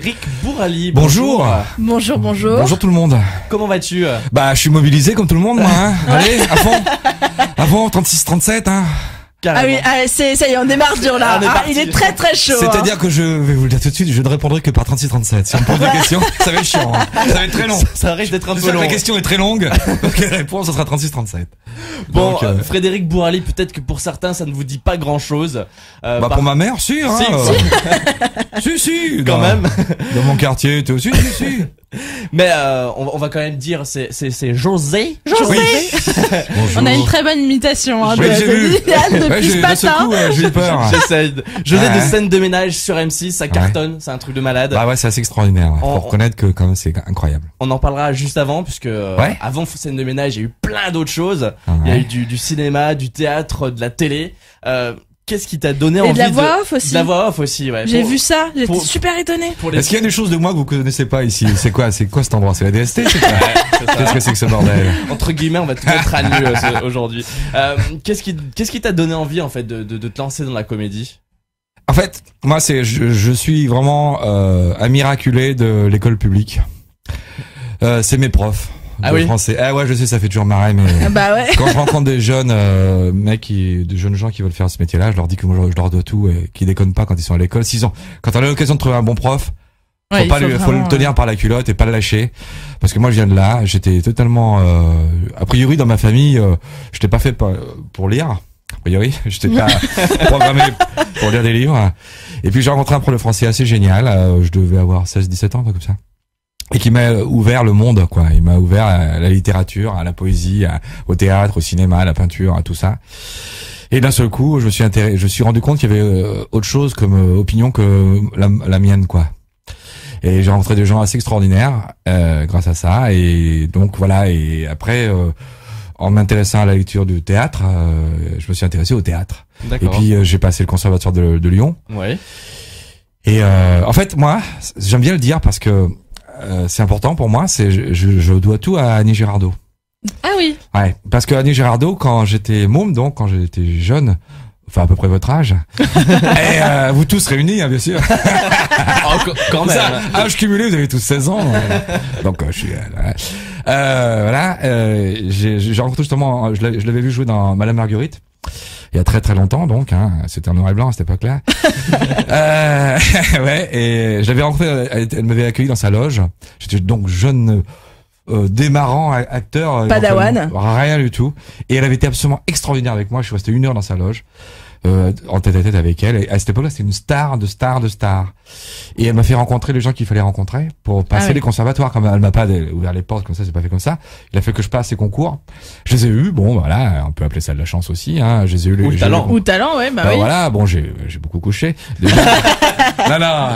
Rick Bourali. Bonjour. Bonjour, bonjour. Bonjour tout le monde. Comment vas-tu Bah, je suis mobilisé comme tout le monde, moi. Hein Allez, avant, fond. À 36, 37, hein. Ah oui, ah, c'est, ça y est, on démarre dur là. Ah, il est très très chaud. Hein. C'est-à-dire que je vais vous le dire tout de suite, je ne répondrai que par 36-37. Si on me pose des questions, ça va être chiant. Hein. Ça va être très long. Ça, risque d'être un peu long. La hein. question est très longue, donc la réponse sera 36-37. Bon, euh, euh, Frédéric Bourali, peut-être que pour certains ça ne vous dit pas grand-chose. Euh, bah pour ma mère, si. Hein, si, si. Quand même. Dans mon quartier, es aussi, si, si. Mais euh, on, va quand même dire, c'est, c'est, José. José On a une très bonne imitation hein, de, ce matin. Hein, José de scène de ménage sur M6, ça cartonne, c'est un truc de malade. Bah ouais, c'est assez extraordinaire. pour faut reconnaître que quand même c'est incroyable. On en parlera juste avant, puisque euh, avant scène de ménage, il y a eu plein d'autres choses. Il y a eu du, cinéma, du théâtre, de la télé. Euh, Qu'est-ce qui t'a donné envie de la voix off aussi. la ouais. J'ai vu ça, j'étais super étonné. Est-ce qu'il y a des choses de moi que vous connaissez pas ici C'est quoi C'est quoi cet endroit C'est la DST Qu'est-ce que c'est que ce bordel Entre guillemets, on va te mettre à nu euh, aujourd'hui. Euh, qu'est-ce qui qu'est-ce qui t'a donné envie en fait de, te lancer dans la comédie En fait, moi c'est je, suis vraiment euh, un miraculé de l'école publique. c'est mes profs ah oui. français. Ah ouais, je sais, ça fait toujours marrer, mais bah ouais. quand je rencontre des jeunes euh, mecs, qui des jeunes gens qui veulent faire ce métier-là, je leur dis que moi, je leur dois tout et qu'ils déconnent pas quand ils sont à l'école. S'ils ont, quand on a l'occasion de trouver un bon prof, faut pas faut, le tenir par la culotte et pas le lâcher parce que moi je viens de là j'étais totalement euh, a priori dans ma famille euh, je t'ai pas fait euh, pour lire a priori j'étais pas programmé pour lire des livres et puis j'ai rencontré un prof de français assez génial je devais avoir 16 17 ans comme ça et qui m'a ouvert le monde quoi il m'a ouvert à la littérature à la poésie au théâtre au cinéma à la peinture à tout ça et d'un seul coup je me suis je suis rendu compte qu'il y avait euh, autre chose comme euh, opinion que la, mienne quoi et j'ai rencontré des gens assez extraordinaires euh, grâce à ça et donc voilà et après en m'intéressant à la lecture du théâtre, je me suis intéressé au théâtre. Et puis j'ai passé le conservatoire de, Lyon. Ouais. Et en fait, moi, j'aime bien le dire parce que euh, c'est important pour moi, c'est je, dois tout à Annie Girardot. Ah oui. Ouais, parce que Annie Girardot, quand j'étais môme, donc quand j'étais jeune, enfin à peu près votre âge, et euh, vous tous réunis, hein, bien sûr. Oh, quand même. Ça, âge cumulé, vous avez tous 16 ans. Hein. donc euh, je suis. voilà, j'ai rencontré justement, je l'avais vu jouer dans Madame Marguerite il y a très très longtemps donc, hein, c'était en noir et blanc à cette époque-là. Euh, ouais, et je l'avais rencontrée, elle, m'avait accueilli dans sa loge. J'étais donc jeune. Euh, démarrant acteur. Euh, rien du tout. Et elle avait été absolument extraordinaire avec moi. Je suis resté une heure dans sa loge. Euh, en tête à tête avec elle. Et à cette époque-là, c'est une star de star de star. Et elle m'a fait rencontrer les gens qu'il fallait rencontrer pour passer ah les conservatoires. Comme elle m'a pas ouvert les portes comme ça, c'est pas fait comme ça. Il a fait que je passe les concours. Je les ai eus. Bon, voilà, on peut appeler ça de la chance aussi. Hein. Je les ai Ou talent. Ou talent, ouais. Bah, bah, oui. Voilà, bon, j'ai j'ai beaucoup couché. non, non,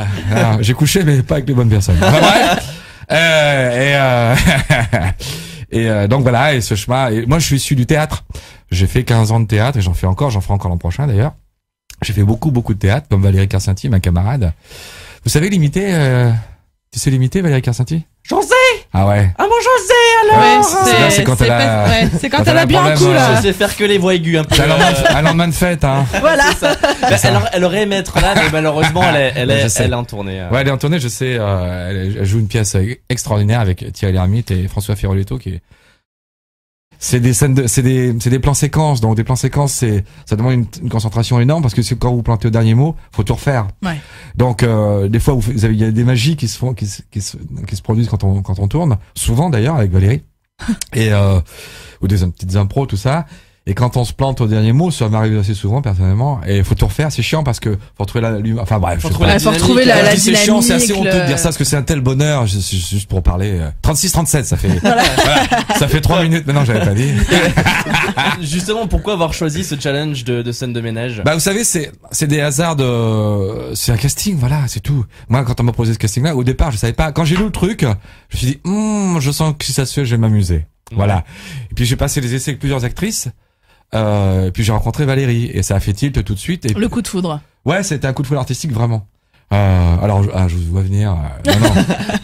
j'ai couché, mais pas avec les bonnes personnes. pas euh, et euh, et donc voilà, et ce chemin. Et moi, je suis issu du théâtre. J'ai fait 15 ans de théâtre et j'en fais encore, j'en ferai encore l'an prochain d'ailleurs. J'ai fait beaucoup, beaucoup de théâtre, comme Valérie Carcinti, ma camarade. Vous savez limiter, euh... tu sais limiter Valérie Carcinti J'en sais Ah ouais Ah bon j'en sais alors hein. C'est quand, elle a... ouais, quand, quand elle, a bien là euh, Je sais faire que les voix aiguës un peu. À euh... lendemain de fête hein Voilà bah, elle, aurait aimé être là mais malheureusement elle est, elle bah, elle est en tournée. Euh. Ouais elle est en tournée je sais, euh, elle joue une pièce extraordinaire avec Thierry Lhermitte et François Firoletto qui est c'est des scènes de, c'est des, c'est des plans séquences. Donc des plans séquences, c'est, ça demande une, concentration énorme parce que quand vous plantez au dernier mot, faut tout refaire. Ouais. Donc euh, des fois, vous, il y a des magies qui se font, qui, se, qui se produisent quand on quand on tourne. Souvent d'ailleurs avec Valérie et euh, ou des petites impros, tout ça. Et quand on se plante au dernier mot, ça m'arrive assez souvent personnellement. Et il faut tout refaire, c'est chiant parce que faut trouver la lumière. Enfin bref, faut retrouver la, dynamique, euh, C'est assez honteux de dire ça parce que c'est un tel bonheur. Juste pour parler, 36-37, euh, ça fait ça fait 3 minutes. Mais non, j'avais pas dit. Justement, pourquoi avoir choisi ce challenge de, scène de ménage Bah vous savez, c'est c'est des hasards de, c'est un casting, voilà, c'est tout. Moi, quand on m'a proposé ce casting-là, au départ, je savais pas. Quand j'ai lu le truc, je me suis dit, hum, je sens que si ça se fait, je vais m'amuser. Voilà. Et puis j'ai passé les essais avec plusieurs actrices euh, puis j'ai rencontré Valérie et ça a fait tilt tout de suite. Et le coup de foudre. Ouais, c'était un coup de foudre artistique vraiment. Euh, alors, je, ah, je vous vois venir. Euh,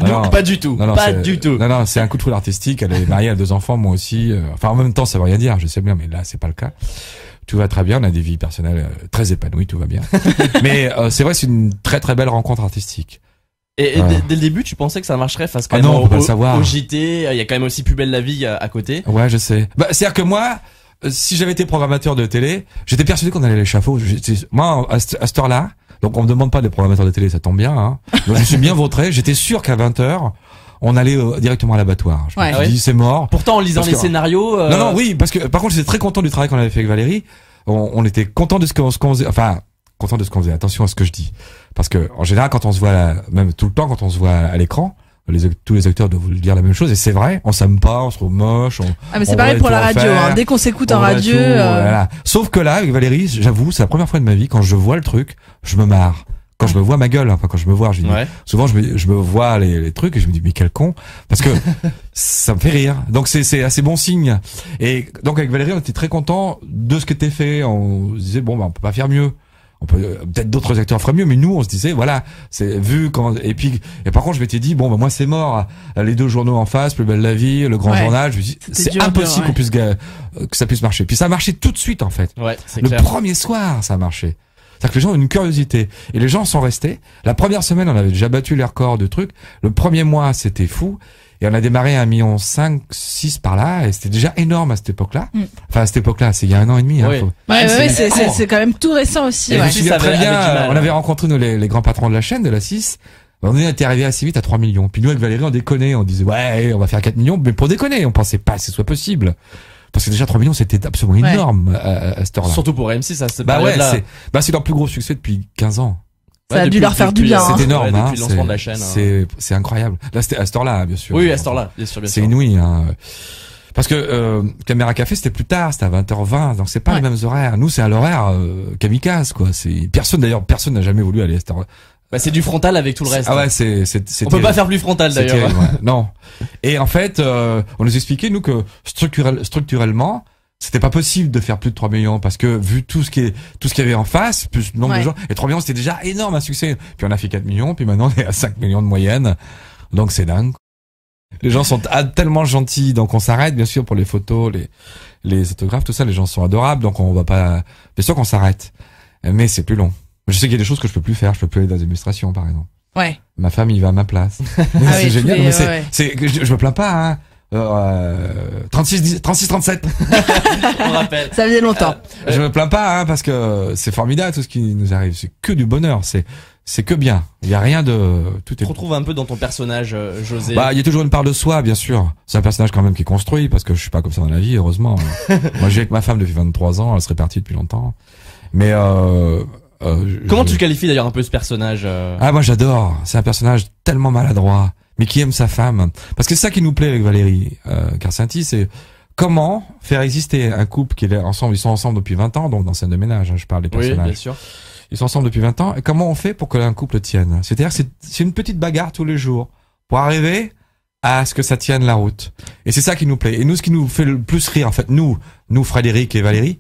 non, non, pas du tout. pas du tout. Non, non, c'est un coup de foudre artistique. Elle est mariée à deux enfants, moi aussi. Euh, enfin, en même temps, ça veut rien dire. Je sais bien, mais là, c'est pas le cas. Tout va très bien. On a des vies personnelles euh, très épanouies. Tout va bien. mais c'est vrai, c'est une très très belle rencontre artistique. Et, dès, le début, tu pensais que ça marcherait face ah non, au, savoir. JT, il y a quand même aussi Plus belle la vie à, côté. Ouais, je sais. Bah, c'est-à-dire que moi, si j'avais été programmateur de télé, j'étais persuadé qu'on allait à l'échafaud. Moi, à, cette heure-là, donc on me demande pas de programmateurs de télé, ça tombe bien. Hein. Donc je suis bien vautré. J'étais sûr qu'à 20 h on allait euh, directement à l'abattoir. Je ah dit, c'est mort. Pourtant, en lisant les scénarios. Euh, non, non, oui, parce que par contre, j'étais très content du travail qu'on avait fait avec Valérie. On, était content de ce qu'on faisait. Enfin, content de ce qu'on faisait. Attention à ce que je dis, parce que en général, quand on se voit, euh, même tout le temps, quand on se voit à l'écran tous les acteurs doivent vous dire la même chose et c'est vrai on s'aime pas on se trouve moche ah mais c'est pareil pour la radio hein. dès qu'on s'écoute en radio euh. sauf que là avec Valérie j'avoue c'est la première fois de ma vie quand je vois le truc je me marre quand je me vois ma gueule, enfin quand je me vois, je dis, souvent je me, je me vois les, trucs et je me dis mais quel con parce que ça me fait rire. Donc c'est assez bon signe. Et donc avec Valérie on était très content de ce qui était fait. On se disait bon ben on peut pas faire mieux peut euh, être d'autres acteurs feraient mieux mais nous on se disait voilà c'est vu quand et puis et par contre je m'étais dit bon bah moi c'est mort euh, les deux journaux en face plus belle la vie le grand journal je dis c'est impossible qu'on puisse euh, que ça puisse marcher puis ça a marché tout de suite en fait le premier soir ça a marché c'est-à-dire que les gens ont une curiosité. Et les gens sont restés. La première semaine, on avait déjà battu les records de trucs. Le premier mois, c'était fou. Et on a démarré à 1,5 million, 6 par là, et c'était déjà énorme à cette époque-là. Mm. Enfin, à cette époque-là, c'est il y a un an et demi. Hein, oui. ouais, ah, c'est quand même tout récent aussi. Je très bien, on avait rencontré nous, les, grands patrons de la chaîne, de la 6. On était arrivé assez vite à 3 millions. Puis nous, avec Valérie, on déconnait, on disait, ouais, on va faire 4 millions, mais pour déconner, on pensait pas que ce soit possible. Parce que déjà 3 millions, c'était absolument énorme euh, à, cette heure-là. Surtout pour M6, ça, cette bah ouais, c'est Bah, c'est leur plus gros succès depuis 15 ans. Ça a dû leur faire du bien. Hein. C'est énorme. hein, C'est incroyable. Là, c'était à ce là bien sûr. Oui, à ce là bien sûr. C'est inouï. Hein. Parce que euh, Caméra Café, c'était plus tard, c'était à 20h20, donc c'est pas les mêmes horaires. Nous, c'est à l'horaire euh, kamikaze, quoi. C'est personne d'ailleurs, personne n'a jamais voulu aller à cette heure. Bah, c'est du frontal avec tout le ah reste. Ah ouais, c'est On peut pas faire plus frontal d'ailleurs. non. Et en fait, euh, on nous expliquait nous que structurel, structurellement, c'était pas possible de faire plus de 3 millions parce que vu tout ce qui est tout ce qu'il y avait en face plus nombre de gens et 3 millions c'était déjà énorme un succès puis on a fait 4 millions puis maintenant on est à 5 millions de moyenne donc c'est dingue les gens sont ah, tellement gentils donc on s'arrête bien sûr pour les photos les les autographes tout ça les gens sont adorables donc on va pas bien sûr qu'on s'arrête mais c'est plus long je sais qu'il y a des choses que je peux plus faire je peux plus aller dans les administrations par exemple ouais ma femme il va à ma place ah c'est génial mais c'est je, je me plains pas hein euh, 36, 36, 37. On rappelle. Ça faisait longtemps. Euh, je me plains pas, hein, parce que c'est formidable tout ce qui nous arrive. C'est que du bonheur. C'est c'est que bien. Il y a rien de tout est. retrouve un peu dans ton personnage, euh, José. Bah, il y a toujours une part de soi, bien sûr. C'est un personnage quand même qui est construit, parce que je suis pas comme ça dans la vie, heureusement. Moi, j'ai avec ma femme depuis 23 ans. Elle serait partie depuis longtemps. Mais euh, euh Comment tu qualifies d'ailleurs un peu ce personnage Ah moi j'adore. C'est un personnage tellement maladroit mais qui aime sa femme. Parce que c'est ça qui nous plaît avec Valérie euh, Carcinti, c'est comment faire exister un couple qui est ensemble, ils sont ensemble depuis 20 ans, donc dans scène de ménage, hein, je parle des personnages. Oui, bien sûr. Ils sont ensemble depuis 20 ans, et comment on fait pour que un couple tienne C'est-à-dire c'est une petite bagarre tous les jours pour arriver à ce que ça tienne la route. Et c'est ça qui nous plaît. Et nous, ce qui nous fait le plus rire, en fait, nous, nous, Frédéric et Valérie,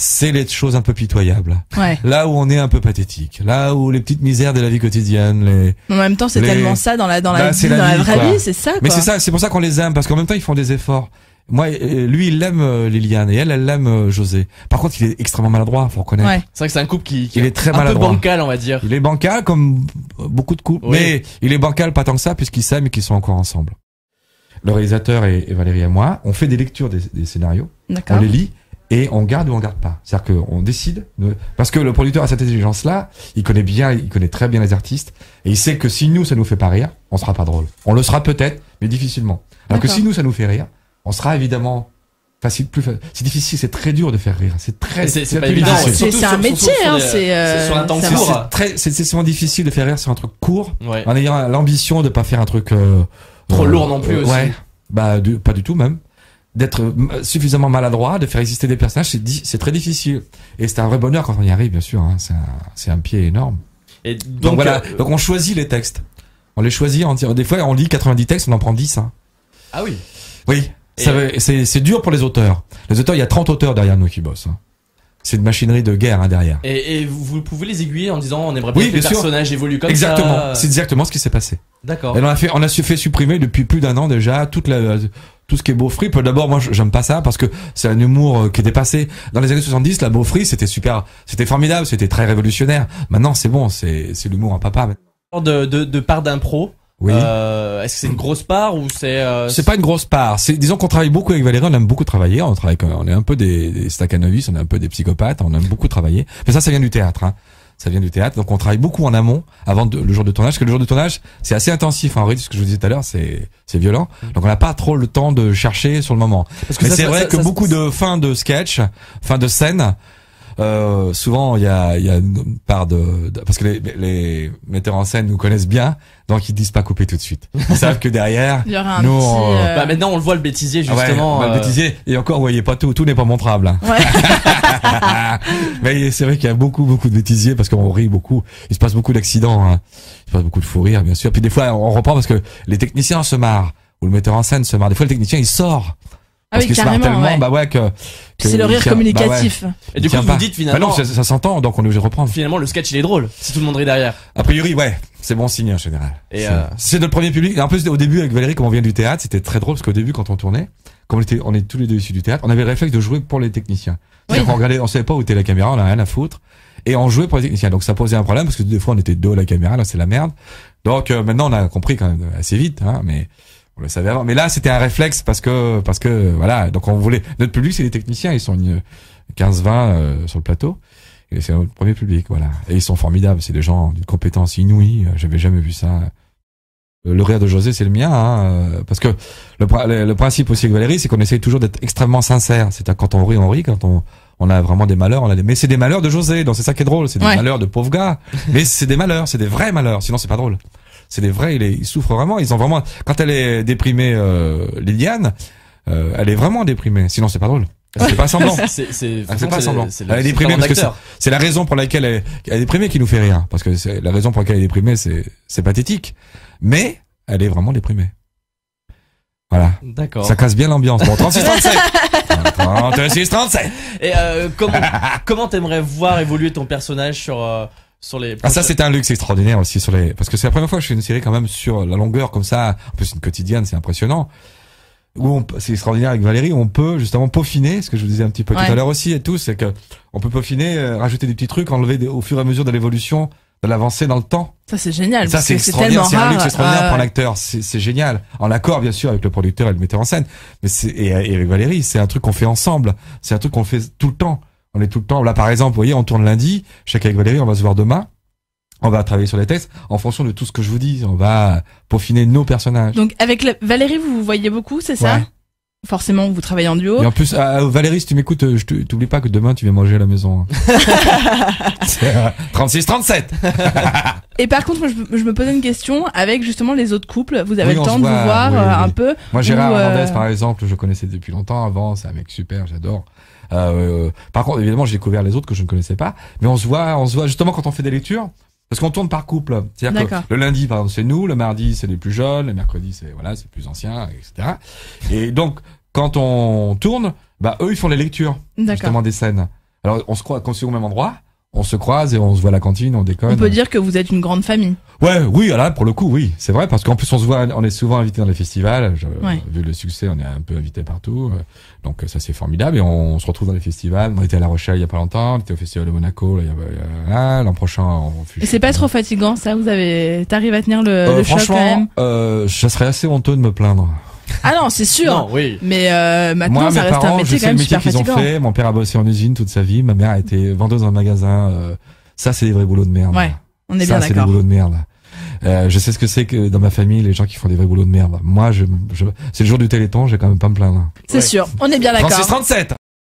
c'est les choses un peu pitoyables. Là où on est un peu pathétique, là où les petites misères de la vie quotidienne, les. en même temps, c'est tellement ça dans la dans la, bah, vie, dans la vraie vie, c'est ça. Quoi. Mais c'est ça, c'est pour ça qu'on les aime parce qu'en même temps, ils font des efforts. Moi, euh, lui, il aime euh, Liliane et elle, elle l'aime euh, José. Par contre, il est extrêmement maladroit, faut reconnaître. Ouais. C'est vrai que c'est un couple qui, il est très un peu bancal, on va dire. Il est bancal comme beaucoup de couples, mais il est bancal pas tant que ça puisqu'ils s'aiment et qu'ils sont encore ensemble. Le réalisateur et, Valérie et moi, on fait des lectures des, des scénarios, on les lit et on garde ou on garde pas. C'est-à-dire qu'on décide parce que le producteur a cette intelligence-là, il connaît bien, il connaît très bien les artistes et il sait que si nous ça nous fait pas rire, on sera pas drôle. On le sera peut-être, mais difficilement. Alors que si nous ça nous fait rire, on sera évidemment facile plus c'est difficile c'est très dur de faire rire c'est très c'est pas évident c'est un métier hein, c'est euh, sur très c'est difficile de faire rire sur un truc court en ayant l'ambition de pas faire un truc euh, trop euh, lourd non plus aussi ouais bah pas du tout même d'être euh, suffisamment maladroit, de faire exister des personnages, c'est très difficile. Et c'est un vrai bonheur quand on y arrive, bien sûr. Hein. C'est un, pied énorme. Et donc, voilà, euh, donc on choisit les textes. On les choisit, des fois on lit 90 textes, on en prend 10. Hein. Ah oui Oui, euh, c'est dur pour les auteurs. Les auteurs, il y a 30 auteurs derrière nous qui bossent. Hein. C'est une machinerie de guerre derrière. Et, vous pouvez les aiguiller en disant on aimerait que le personnage évolue comme ça. Exactement, c'est exactement ce qui s'est passé. D'accord. Et on a fait, on a fait supprimer depuis plus d'un an déjà toute la, tout ce qui est Beaufry. D'abord, moi, j'aime pas ça parce que c'est un humour euh, qui est dépassé. Dans les années 70, la Beaufry, c'était super, c'était formidable, c'était très révolutionnaire. Maintenant, c'est bon, c'est l'humour à papa. De, de, de part d'impro. Oui. Euh, est-ce que c'est une grosse part ou c'est euh, C'est pas une grosse part. C'est disons qu'on travaille beaucoup avec Valérie, on aime beaucoup travailler. On travaille, on est un peu des, des on est un peu des psychopathes, on aime beaucoup travailler. Mais ça, ça vient du théâtre. Hein ça vient du théâtre. Donc on travaille beaucoup en amont avant le jour de tournage, parce que le jour de tournage, c'est assez intensif. En hein, vrai, ce que je vous disais tout à l'heure, c'est violent. Donc on n'a pas trop le temps de chercher sur le moment. Mais c'est vrai que beaucoup de fins de sketch, fins de scène, euh, souvent il y a, une part de, parce que les, metteurs en scène nous connaissent bien, donc ils disent pas couper tout de suite. Ils savent que derrière, il y aura un euh, bah maintenant on le voit le bêtisier ah justement. Bah, le euh, bêtisier et encore, vous voyez pas tout, tout n'est pas montrable. Hein. Mais c'est vrai qu'il y a beaucoup beaucoup de bêtisiers parce qu'on rit beaucoup. Il se passe beaucoup d'accidents, hein. il se passe beaucoup de fou rire bien sûr. Puis des fois on reprend parce que les techniciens se marrent ou le metteur en scène se marre. Des fois le technicien il sort ah oui, que carrément, tellement, bah ouais, que. c'est le rire bah communicatif. et du coup, vous dites finalement. Bah non, ça, s'entend, donc on est obligé de reprendre. Finalement, le sketch, il est drôle, si tout le monde rit derrière. A priori, ouais. C'est bon signe, en général. Et C'est euh, notre premier public. En plus, au début, avec Valérie, comme on vient du théâtre, c'était très drôle, parce qu'au début, quand on tournait, comme on était, on est tous les deux issus du théâtre, on avait le réflexe de jouer pour les techniciens. On regardait, on savait pas où était la caméra, on a rien à foutre. Et on jouait pour les techniciens. Donc ça posait un problème, parce que des fois, on était deux à la caméra, là, c'est la merde. Donc, euh, maintenant, on a compris quand même assez vite, hein, mais mais là, c'était un réflexe parce que, parce que, voilà. Donc, on voulait. Notre public, c'est les techniciens. Ils sont 15-20 euh, sur le plateau. Et c'est notre premier public, voilà. Et ils sont formidables. C'est des gens d'une compétence inouïe. J'avais jamais vu ça. Euh, le rire de José, c'est le mien, hein. euh, parce que le, principe aussi avec Valérie, c'est qu'on essaye toujours d'être extrêmement sincère. C'est à quand on rit, on rit. Quand on, on a vraiment des malheurs, on a des, mais c'est des malheurs de José, donc c'est ça qui est drôle, c'est des malheurs de pauvre gars, mais c'est des malheurs, c'est des vrais malheurs, sinon c'est pas drôle. C'est des vrais, il, souffrent vraiment, ils ont vraiment, quand elle est déprimée, euh, Liliane, euh, elle est vraiment déprimée, sinon c'est pas drôle. C'est pas semblant. C'est pas semblant. elle est déprimée parce que c'est la raison pour laquelle elle, est déprimée qui nous fait rien parce que c'est la raison pour laquelle elle est déprimée, c'est pathétique, mais elle est vraiment déprimée. Voilà. D'accord. Ça casse bien l'ambiance. 36 37. 36 37. Et euh, comment comment t'aimerais voir évoluer ton personnage sur euh, sur les Ah ça c'est un luxe extraordinaire aussi sur les parce que c'est la première fois que je fais une série quand même sur la longueur comme ça, en plus une quotidienne, c'est impressionnant. Où c'est extraordinaire avec Valérie, on peut justement peaufiner, ce que je vous disais un petit peu tout à l'heure aussi et tout, c'est que on peut peaufiner, euh, rajouter des petits trucs, enlever des, au fur et à mesure de l'évolution de l'avancer dans le temps. Ça c'est génial. Ça c'est extraordinaire, c'est un luxe extraordinaire pour l'acteur acteur, c'est génial. En accord bien sûr avec le producteur et le metteur en scène, mais et, avec Valérie, c'est un truc qu'on fait ensemble, c'est un truc qu'on fait tout le temps. On est tout le temps là par exemple, vous voyez, on tourne lundi, chacun avec Valérie, on va se voir demain. On va travailler sur les textes en fonction de tout ce que je vous dis. On va peaufiner nos personnages. Donc avec Valérie, vous vous voyez beaucoup, c'est ça forcément vous travaillez en duo. en plus, ah, ah, Valérie, si tu m'écoutes, euh, je t'oublie pas que demain tu viens manger à la maison. 36, hein. 37. Euh, Et par contre, je, je, me posais une question avec justement les autres couples. Vous avez le temps de vous voir euh, un peu. Moi, Gérard Hernandez, par exemple, je connaissais depuis longtemps avant. C'est un mec super, j'adore. par contre, évidemment, j'ai découvert les autres que je ne connaissais pas. Mais on se voit, on se voit justement quand on fait des lectures. Parce qu'on tourne par couple. cest le lundi, par exemple, c'est nous, le mardi, c'est les plus jeunes, le mercredi, c'est voilà, c'est plus ancien, etc. Et donc, quand on tourne, bah eux, ils font les lectures justement des scènes. Alors, on se croit qu'on est au même endroit, on se croise et on se voit à la cantine, on déconne. On peut dire que vous êtes une grande famille. Ouais, oui, voilà, pour le coup, oui, c'est vrai parce qu'en plus on se voit, on est souvent invités dans les festivals. Vu le succès, on est un peu invité partout, donc ça c'est formidable et on, se retrouve dans les festivals. On était à La Rochelle il y a pas longtemps, on était au festival de Monaco hein, l'an prochain. On et c'est pas trop fatigant ça Vous avez, t'arrives à tenir le, euh, le choc quand même euh, Je serais assez honteux de me plaindre. Ah non, c'est sûr. oui. Mais euh, maintenant, Moi, ça reste un métier quand métier qu'ils Ont fait. Mon père a bossé en usine toute sa vie. Ma mère a été vendeuse dans un magasin. Euh, ça, c'est des vrais boulots de merde. Ouais, on est d'accord. Ça, c'est des boulots de merde. Euh, je sais ce que c'est que dans ma famille les gens qui font des vrais boulots de merde. Moi, je, c'est le jour du Téléthon, j'ai quand même pas me plaindre. C'est sûr, on est bien d'accord. trente 37.